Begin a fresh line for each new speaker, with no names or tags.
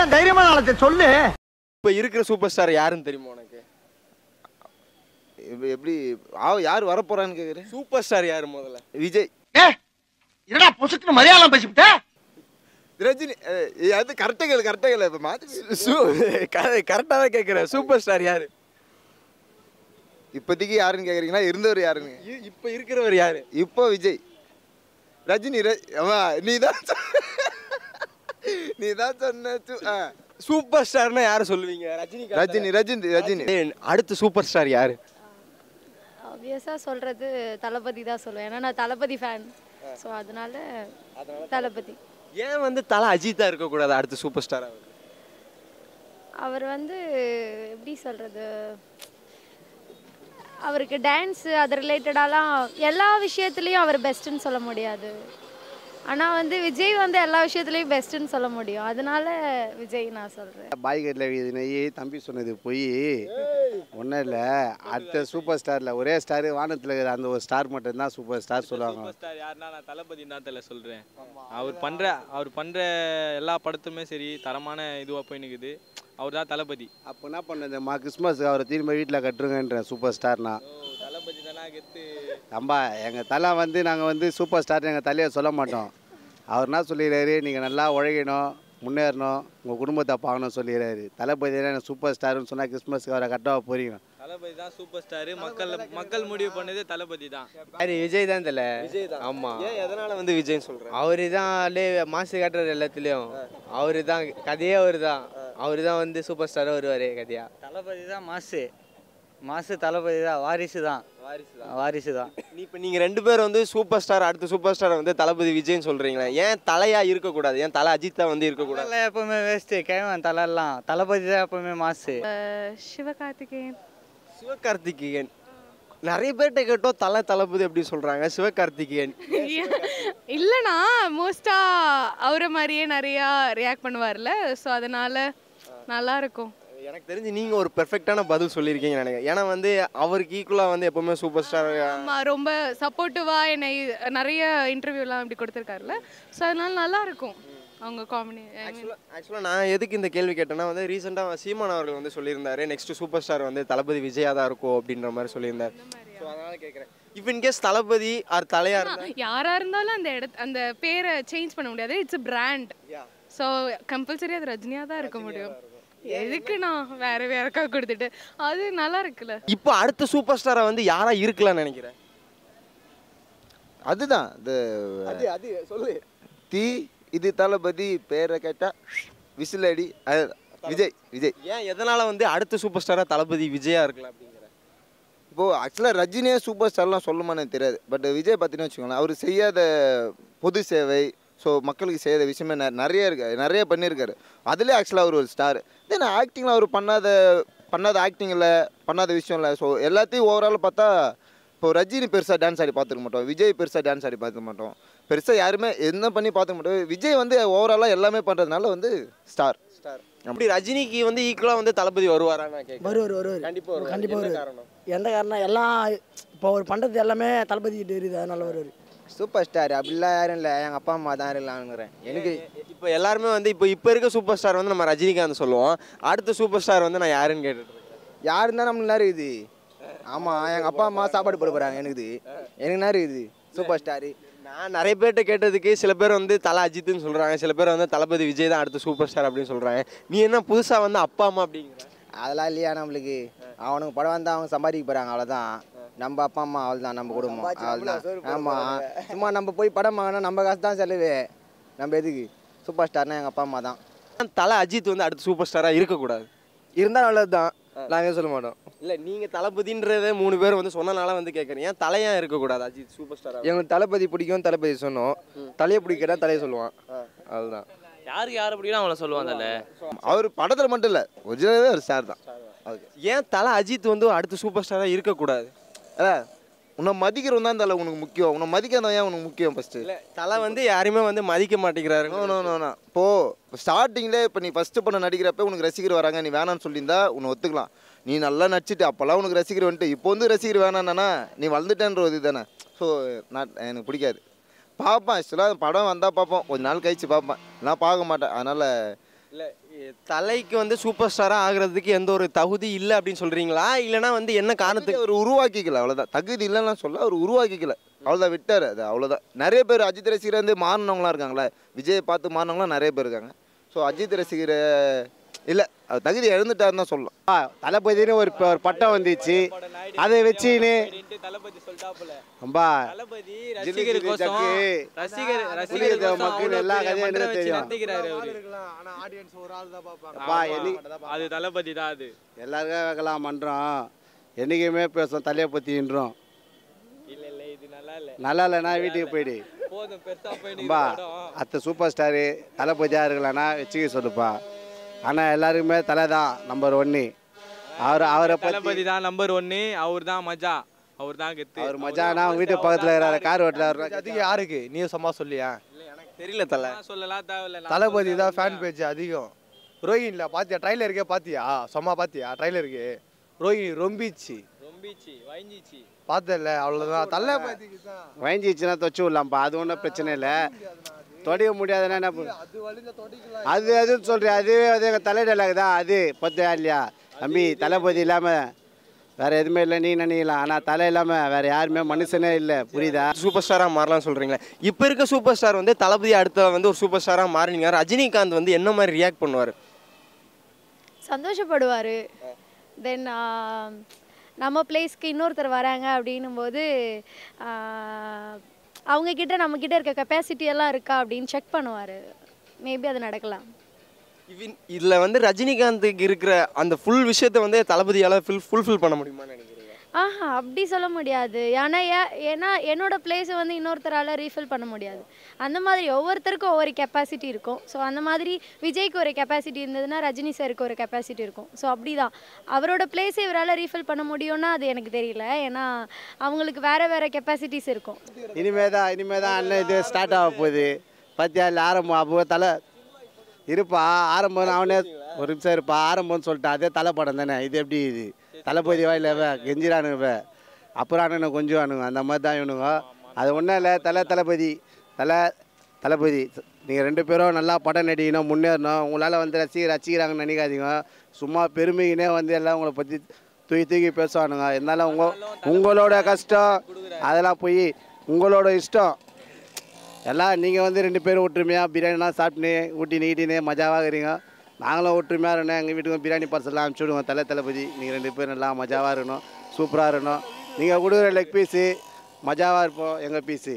தான் தைரியமா நாளத்தை சொல்லு
இப்ப இருக்கிற சூப்பர் ஸ்டார் யாருன்னு தெரியுமா
உனக்கு எப்படி ஆ யார் வரப்போறான்னு கேக்குறேன் சூப்பர் ஸ்டார் யாரு முதல்ல விஜய் என்னடா பொசுக்குன்னு மலையாளம் பேசிவிட்ட ரஜினி அது கரெக்டாக கேளு கரெக்டாக கேளு இப்போ மாற்றி சூ தான் கேட்குறேன் சூப்பர் ஸ்டார் யாரு இப்போதைக்கு யாருன்னு கேட்குறீங்கன்னா இருந்தவர் யாருன்னு இப்ப இருக்கிறவர் யாரு இப்போ விஜய் ரஜினி நீ தான் நீ தான் சொன்ன
சூப்பர் ஸ்டார்னா யாரை சொல்லுவீங்க
ரஜினி ரஜினி ரஜினி ரஜினி
அடுத்து சூப்பர் ஸ்டார் யாரு
ஆப்வியஸாக சொல்றது தளபதி தான் சொல்லுவேன் ஏன்னா நான் தளபதி ஃபேன் ஸோ அதனால தளபதி
ஏன் வந்து தலை அஜித்தாக இருக்கக்கூடாது அடுத்து சூப்பர் ஸ்டார் அவர்
அவர் வந்து எப்படி சொல்றது அவருக்கு டான்ஸு அது ரிலேட்டடாலாம் எல்லா விஷயத்துலேயும் அவர் பெஸ்ட்டுன்னு சொல்ல முடியாது ஆனால் வந்து விஜய் வந்து எல்லா விஷயத்துலையும் பெஸ்ட்டுன்னு சொல்ல முடியும் அதனால விஜய் நான் சொல்கிறேன்
பாய் கேட்டில் நெய் தம்பி சொன்னது போய் ஒன்றும் இல்லை அடுத்த சூப்பர் ஸ்டாரில் ஒரே ஸ்டார் வானத்தில் இருக்கிற அந்த ஒரு ஸ்டார் மட்டும்தான் சூப்பர் ஸ்டார் சொல்லுவாங்க சூப்பர் ஸ்டார் யாருன்னா
நான் தளபதி நாத்தில் சொல்கிறேன் அவர் பண்ணுற அவர் பண்ணுற எல்லா படத்துமே சரி தரமான இதுவாக போய் நிற்குது அவர் தான் தளபதி
அப்போ என்ன பண்ணுது மா கிறிஸ்மஸ்க்கு அவரை திரும்ப வீட்டில் கட்டுருங்கன்றேன் சூப்பர் ஸ்டார்னா தளபதி தானே கெத்து நம்ம எங்கள் தலை வந்து நாங்கள் வந்து சூப்பர் ஸ்டார் எங்கள் தலையை சொல்ல மாட்டோம் அவர் என்ன சொல்லிடுறாரு நீங்கள் நல்லா உழையணும் முன்னேறணும் உங்கள் குடும்பத்தை பார்க்கணும் சொல்லிடுறாரு தளபதி தான் சூப்பர் ஸ்டாருன்னு சொன்னால் கிறிஸ்மஸ்க்கு அவரை கட்டாக போறீங்க தளபதி
தான் சூப்பர் ஸ்டாரு மக்கள் மக்கள் முடிவு பண்ணது தளபதி தான்
யாரு விஜய் தான் தெரியல விஜய்
தான் ஆமாம் எதனால் வந்து விஜய்னு சொல்கிறேன் அவரு தான் மாசு காட்டுறாரு எல்லாத்துலேயும் அவரு தான் கதையே அவரு தான் அவரு தான் வந்து சூப்பர் ஸ்டாராக வருவார் கதையா தளபதி தான் மாசு மாசு தளபதி தான் வாரிசு தான் வாரிசு தான் இப்போ நீங்கள் ரெண்டு பேர் வந்து சூப்பர் ஸ்டார் அடுத்த சூப்பர் ஸ்டார் வந்து தளபதி விஜய்னு சொல்கிறீங்களே ஏன் தலையா இருக்கக்கூடாது ஏன் தலை அஜித்தா வந்து இருக்கக்கூடாது தலை எப்பவுமே வேஸ்ட்டு கேவன் தலைலாம் தளபதி தான் எப்பவுமே மாசு
சிவகார்த்திகேயன்
சிவகார்த்திகேயன் நிறைய பேர்கிட்ட கேட்டோம் தலை தளபதி அப்படின்னு சொல்கிறாங்க சிவகார்த்திகேயன்
இல்லைனா மோஸ்ட்டாக அவரை மாதிரியே நிறையா ரியாக்ட் பண்ணுவார்ல ஸோ அதனால் நல்லா இருக்கும்
எனக்கு தெரிஞ்சு நீங்க ஒரு பெர்ஃபெக்ட்டான பதில் சொல்லியிருக்கீங்க நினைக்கிறேன் ஏன்னா வந்து அவருக்கு ஈக்குவலாக வந்து எப்பவுமே சூப்பர் ஸ்டார்
ரொம்ப சப்போர்ட்டிவா என்னை நிறைய இன்டர்வியூலாம் இப்படி கொடுத்துருக்காருல்ல ஸோ அதனால நல்லா இருக்கும் அவங்க காமெடி ஆக்சுவலாக
நான் எதுக்கு இந்த கேள்வி கேட்டேன்னா வந்து ரீசெண்டாக சீமான் அவர்கள் வந்து சொல்லியிருந்தாரு நெக்ஸ்ட் சூப்பர் ஸ்டார் வந்து தளபதி விஜயா தான் இருக்கும் அப்படின்ற மாதிரி சொல்லியிருந்தார்
ஸோ அதனால கேட்குறேன்
இப்போ இன்கேஸ் தளபதி ஆர் தலையார்
யாரா இருந்தாலும் அந்த இடத்து அந்த பேரை சேஞ்ச் பண்ண முடியாது இட்ஸ் பிராண்ட் ஸோ கம்பல்சரி அது ரஜினியா தான் இருக்க முடியும் எதுக்குண்ணா வேற வேறக்கா கொடுத்துட்டு அது நல்லா இருக்குல்ல இப்போ அடுத்த
சூப்பர் ஸ்டாரை வந்து யாரா இருக்கலாம்னு நினைக்கிறேன்
அதுதான் அது அது சொல்லு தீ இது தளபதி பேரை கேட்டா விசில் அடி விஜய் விஜய் ஏன் எதனால வந்து அடுத்த சூப்பர் ஸ்டாரா தளபதி விஜயா
இருக்கலாம் அப்படிங்கிற
இப்போ ஆக்சுவலாக ரஜினியே சூப்பர் ஸ்டார்லாம் சொல்லுமான்னு தெரியாது பட் விஜய் பார்த்தீங்கன்னு வச்சுக்கோங்களேன் அவர் செய்யாத பொது சேவை ஸோ மக்களுக்கு செய்த விஷயமே நிறைய இருக்கு நிறைய பண்ணியிருக்காரு அதுலேயே ஆக்சுவலாக அவர் ஒரு ஸ்டார் தென் ஆக்டிங்கில் அவர் பண்ணாத பண்ணாத ஆக்டிங் இல்லை பண்ணாத விஷயம் இல்லை ஸோ எல்லாத்தையும் ஓவரால் பார்த்தா இப்போ ரஜினி பெருசாக டான்ஸ் ஆடி பார்த்துக்க மாட்டோம் விஜய் பெருசாக டான்ஸ் ஆடி பார்த்துக்க மாட்டோம் பெருசாக யாருமே என்ன பண்ணி பார்த்துக்க மாட்டோம் விஜய் வந்து ஓவராலாக எல்லாமே பண்ணுறதுனால வந்து ஸ்டார் ஸ்டார் அப்படி ரஜினிக்கு வந்து ஈக்குவலாக வந்து தளபதி வருவாரா
வருவார் வருவார் கண்டிப்பாக வருவார் கண்டிப்பாக வருவார் எந்த காரணம் எல்லாம் இப்போ அவர் பண்ணுறது எல்லாமே தளபதி கிட்ட அதனால வருவார் சூப்பர் ஸ்டார் அப்படிலாம் யாரும் இல்லை எங்கள் அப்பா அம்மா தான் இல்லைங்கிறேன் எனக்கு இப்போ எல்லாருமே வந்து இப்போ இப்போ இருக்க சூப்பர் ஸ்டார் வந்து நம்ம ரஜினிகாந்த் சொல்லுவோம் அடுத்த சூப்பர் ஸ்டார் வந்து நான் யாருன்னு கேட்டுருக்கேன் யாருன்னு தான் நம்மளுக்கு நேரம் இருக்குது ஆமாம் எங்கள் அப்பா அம்மா சாப்பாடு போட போகிறாங்க எனக்கு எனக்கு நேரம் இருக்குது சூப்பர் ஸ்டாரு நான் நிறைய பேர்கிட்ட கேட்டதுக்கு சில பேர் வந்து தலை அஜித்துன்னு சொல்கிறாங்க சில பேர் வந்து தளபதி விஜய் தான் அடுத்த சூப்பர் ஸ்டார் அப்படின்னு சொல்கிறாங்க நீ என்ன புதுசாக வந்து அப்பா அம்மா அப்படிங்கிற அதெல்லாம் இல்லையா நம்மளுக்கு அவனுக்கு படம் வந்தால் அவங்க சம்பாதிக்க போகிறாங்க அவ்வளோதான் நம்ம அப்பா அம்மா அவள் தான் நம்ம குடும்பம் அவள் ஆமாம் சும்மா நம்ம போய் படம் வாங்கினா நம்ம காசு தான் செலவு நம்ம எதுக்கு சூப்பர் ஸ்டார்னா எங்கள் அப்பா அம்மா தான் தலை அஜித் வந்து அடுத்து சூப்பர் ஸ்டாராக இருக்கக்கூடாது இருந்தால் நல்லது தான் நாங்கள் சொல்ல மாட்டோம் இல்லை நீங்கள் தளபதின்றதே மூணு பேர் வந்து சொன்னனால வந்து கேட்குறீங்க தலையா இருக்கக்கூடாது அஜித் சூப்பர் ஸ்டார் எங்களுக்கு தளபதி பிடிக்கும் தளபதி சொன்னோம் தலையை பிடிக்கிறதா தலையை சொல்லுவான் அதுதான் யாருக்கு யாரை பிடிக்கணும் அவளை சொல்லுவாங்க அதில்
அவர் படத்தில் மட்டும் இல்லை ஒரிஜினலே ஒரு ஸ்டார் தான் ஏன் தலை அஜித் வந்து அடுத்து சூப்பர் ஸ்டாராக இருக்கக்கூடாது உன்னை மதிக்கிறவன் தான் தலை உனக்கு முக்கியம் உன்னை மதிக்காத ஏன் உனக்கு முக்கியம் ஃபஸ்ட்டு இல்லை தலை வந்து யாருமே வந்து மதிக்க மாட்டேங்கிறாரு நோனா இப்போ ஸ்டார்டிங்கில் இப்போ நீ ஃபஸ்ட்டு பண்ண நடிக்கிறப்ப உனக்கு ரசிகர் வராங்க நீ வேணான்னு சொல்லியிருந்தா உன்னை ஒத்துக்கலாம் நீ நல்லா நடிச்சிட்டு அப்போல்லாம் உனக்கு ரசிகர் வந்துட்டு இப்போ வந்து ரசிகர் வேணான்னா நீ வளர்ந்துட்டேன்ற ஒரு இதுதானே ஸோ நான் எனக்கு பிடிக்காது பார்ப்பேன் ஆக்சுவலாக படம் வந்தால் பார்ப்போம் கொஞ்ச நாள் கழித்து பார்ப்பேன் நான் பார்க்க மாட்டேன் அதனால் இல்லை
தலைக்கு வந்து சூப்பர் ஸ்டாராக ஆகிறதுக்கு எந்த ஒரு தகுதி இல்லை அப்படின்னு சொல்கிறீங்களா இல்லைனா வந்து என்ன காரணத்துக்கு அவர்
உருவாக்கிக்கல அவ்வளோதான் தகுதி இல்லைன்னா சொல்ல அவர் உருவாக்கிக்கல அவ்வளோதான் விட்டார் அது அவ்வளோதான் நிறைய பேர் அஜித் ரசிகர் வந்து மாறினவங்களாம் இருக்காங்களே விஜயை பார்த்து மாறினவங்களாம் நிறைய பேர் இருக்காங்க ஸோ அஜித் ரசிகரை இல்லை அது தகுதி இழந்துட்டாருன்னு தான் சொல்லலாம் தளபதினு ஒரு ஒரு பட்டம் வந்துச்சு அதை
வச்சுன்னு ரொம்ப மக்கள் எல்லா கதையும் தெரியும்
எல்லாருக்கும் வைக்கலாம் பண்ணுறோம் என்றைக்குமே பேசும் தலையை பற்றின்றோம் நல்லா இல்லைண்ணா வீட்டுக்கு போயிடு அத்த சூப்பர் ஸ்டாரு தளபதியாக இருக்கலாம்னா வச்சுக்க சொல்லுப்பா ஆனால் எல்லாருக்குமே தலை தான் நம்பர் ஒன்னு அவர் அவரை தளபதி
தான் நம்பர் ஒன்னு அவர் தான் மஜா அவர் தான் கெத்து அவர் மஜா நான் வீட்டு பக்கத்தில் இருக்கிற
கார் ஓட்டுறாரு அதிகம் யாருக்கு நீ சும்மா சொல்லியா தெரியல தலை சொல்லலாம் தேவையில்ல தளபதி தான் ஃபேன் பேஜ் அதிகம் ரோஹின்ல பாத்தியா ட்ரைலருக்கே பார்த்தியா சும்மா பாத்தியா ட்ரைலருக்கு ரோஹினி ரொம்பிச்சு ரொம்பிச்சு வயஞ்சிச்சு பார்த்தல அவ்வளோதான் தலை வயஞ்சிச்சுன்னா தொச்சு விடலாம்ப்பா அது ஒன்றும் பிரச்சனை இல்லை தொடைய முடியாதுன்னா என்ன அது அதுன்னு சொல்கிறேன் அதுவே அது எங்கள் தலையிடலாக தான் அது பத்து இல்லையா தம்பி தளபதி இல்லாமல் வேற எதுவுமே இல்லை நீ நினைக்கலாம் ஆனால் தலை இல்லாமல் வேறு யாருமே மனுஷனே இல்லை புரியுதா சூப்பர் ஸ்டாராக மாறலாம் சொல்கிறீங்களே இப்போ இருக்க
சூப்பர் ஸ்டார் வந்து தளபதி அடுத்த வந்து ஒரு சூப்பர் ஸ்டாராக மாறினீங்க ரஜினிகாந்த் வந்து என்ன மாதிரி ரியாக்ட் பண்ணுவார்
சந்தோஷப்படுவார் தென் நம்ம பிளேஸ்க்கு இன்னொருத்தர் வராங்க அப்படின்னும் போது அவங்கக்கிட்ட கிட்ட இருக்க கெப்பாசிட்டி எல்லாம் இருக்கா அப்படின்னு செக் பண்ணுவார் மேபி அது நடக்கலாம்
இதில் வந்து ரஜினிகாந்துக்கு இருக்கிற அந்த ஃபுல் விஷயத்தை வந்து தளபதியால் ஃபில் ஃபுல்ஃபில் பண்ண முடியுமா நினைக்கிறேன்
ஆஹா அப்படி சொல்ல முடியாது ஏன்னா ஏன்னா என்னோட பிளேஸை வந்து இன்னொருத்தரால் ரீஃபில் பண்ண முடியாது அந்த மாதிரி ஒவ்வொருத்தருக்கும் ஒவ்வொரு கெப்பாசிட்டி இருக்கும் ஸோ அந்த மாதிரி விஜய்க்கு ஒரு கெப்பாசிட்டி இருந்ததுன்னா ரஜினி சாருக்கு ஒரு கெப்பாசிட்டி இருக்கும் ஸோ அப்படி தான் அவரோட பிளேஸை இவரால் ரீஃபில் பண்ண முடியும்னா அது எனக்கு தெரியல ஏன்னா அவங்களுக்கு வேறு வேறு கெப்பாசிட்டிஸ் இருக்கும்
இனிமே தான் இனிமே தான் அண்ணன் இது ஸ்டார்ட் ஆக போகுது பார்த்தியா இல்லை ஆரம்பம் அப்போ தலை இருப்பா ஆரம்பம் அவனே ஒரு நிமிஷம் இருப்பா ஆரம்பம்னு சொல்லிட்டு அதே தலைப்படம் தானே இது எப்படி இது தலைப்பதி வாயிலவே கெஞ்சிரானுங்க அப்புறம் கொஞ்சம் ஆனுங்க அந்த மாதிரி தான் இவனுங்க அது ஒன்றும் இல்லை தலை தளபதி தலை தளபதி நீங்கள் ரெண்டு பேரும் நல்லா படம் நடிக்கணும் முன்னேறணும் உங்களால் வந்து ரசிக ரசிக்கிறாங்கன்னு நினைக்காதீங்க சும்மா பெருமையினே வந்து எல்லாம் உங்களை பற்றி தூக்கி தூக்கி பேசுவானுங்க இருந்தாலும் உங்கள் உங்களோட கஷ்டம் அதெல்லாம் போய் உங்களோட இஷ்டம் எல்லாம் நீங்கள் வந்து ரெண்டு பேரும் ஒற்றுமையாக பிரியாணிலாம் சாப்பிட்டுன்னு ஊட்டி நீட்டினே மஜாவாகிறீங்க நாங்களும் ஒற்றுமையாக இருந்தோம் எங்கள் வீட்டுக்கும் பிரியாணி பார்சல்லாம் அனுப்பிச்சி விடுவோம் தலை தளபதி நீங்கள் ரெண்டு பேரும் நல்லா மஜாவாக இருக்கணும் சூப்பராக இருக்கணும் நீங்கள் கொடுக்குற லெக் பீஸு மஜாவாக இருப்போம் எங்கள் பீஸு